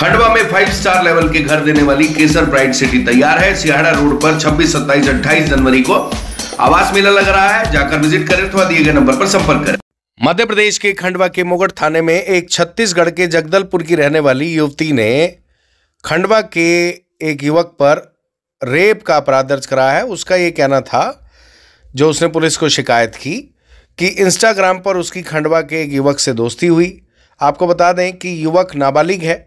खंडवा में five star level के घर देने वाली केसर ब्राइट सिटी तैयार है सियाड़ा रोड पर 26, सत्ताईस अट्ठाईस जनवरी को आवास मेला लग रहा है जाकर विजिट करें अथवा दिए गए नंबर पर संपर्क करें मध्य प्रदेश के खंडवा के मोगढ़ थाने में एक छत्तीसगढ़ के जगदलपुर की रहने वाली युवती ने खंडवा के एक युवक पर रेप का अपराध दर्ज कराया है उसका ये कहना था जो उसने पुलिस को शिकायत की कि इंस्टाग्राम पर उसकी खंडवा के एक युवक से दोस्ती हुई आपको बता दें कि युवक नाबालिग है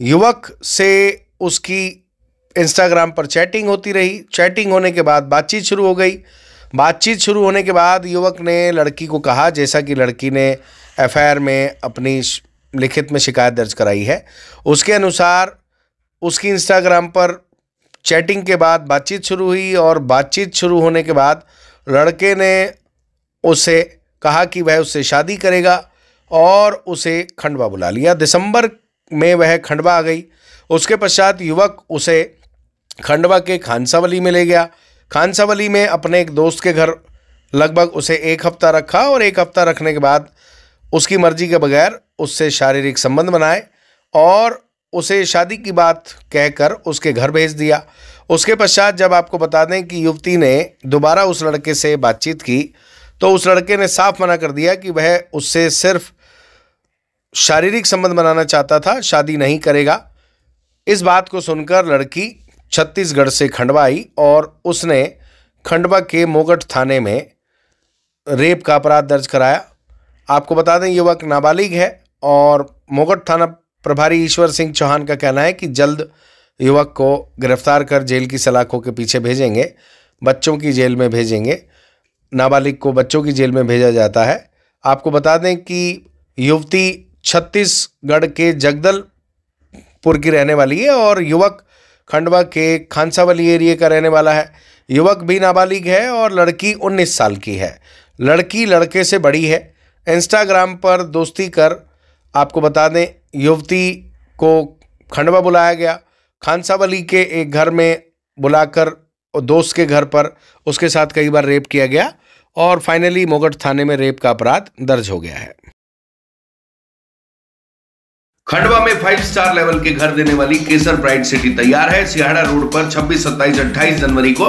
युवक से उसकी इंस्टाग्राम पर चैटिंग होती रही चैटिंग होने के बाद बातचीत शुरू हो गई बातचीत शुरू होने के बाद युवक ने लड़की को कहा जैसा कि लड़की ने एफ में अपनी लिखित में शिकायत दर्ज कराई है उसके अनुसार उसकी इंस्टाग्राम पर चैटिंग के बाद बातचीत शुरू हुई और बातचीत शुरू होने के बाद लड़के ने उसे कहा कि वह उससे शादी करेगा और उसे खंडवा बुला लिया दिसंबर में वह खंडवा आ गई उसके पश्चात युवक उसे खंडवा के खानसावली में ले गया खानसावली में अपने एक दोस्त के घर लगभग उसे एक हफ्ता रखा और एक हफ्ता रखने के बाद उसकी मर्जी के बगैर उससे शारीरिक संबंध बनाए और उसे शादी की बात कहकर उसके घर भेज दिया उसके पश्चात जब आपको बता दें कि युवती ने दोबारा उस लड़के से बातचीत की तो उस लड़के ने साफ मना कर दिया कि वह उससे सिर्फ शारीरिक संबंध बनाना चाहता था शादी नहीं करेगा इस बात को सुनकर लड़की छत्तीसगढ़ से खंडवा आई और उसने खंडवा के मोगट थाने में रेप का अपराध दर्ज कराया आपको बता दें युवक नाबालिग है और मोगट थाना प्रभारी ईश्वर सिंह चौहान का कहना है कि जल्द युवक को गिरफ्तार कर जेल की सलाखों के पीछे भेजेंगे बच्चों की जेल में भेजेंगे नाबालिग को बच्चों की जेल में भेजा जाता है आपको बता दें कि युवती छत्तीसगढ़ के जगदलपुर की रहने वाली है और युवक खंडवा के खांसावली एरिए का रहने वाला है युवक भी नाबालिग है और लड़की 19 साल की है लड़की लड़के से बड़ी है इंस्टाग्राम पर दोस्ती कर आपको बता दें युवती को खंडवा बुलाया गया खांसावली के एक घर में बुलाकर दोस्त के घर पर उसके साथ कई बार रेप किया गया और फाइनली मोगट थाने में रेप का अपराध दर्ज हो गया है खंडवा में फाइव स्टार लेवल के घर देने वाली केसर ब्राइट सिटी तैयार है सिहाड़ा रोड पर 26, 27, 28 जनवरी को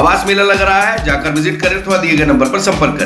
आवास मेला लग रहा है जाकर विजिट करें अथवा दिए गए नंबर पर संपर्क करें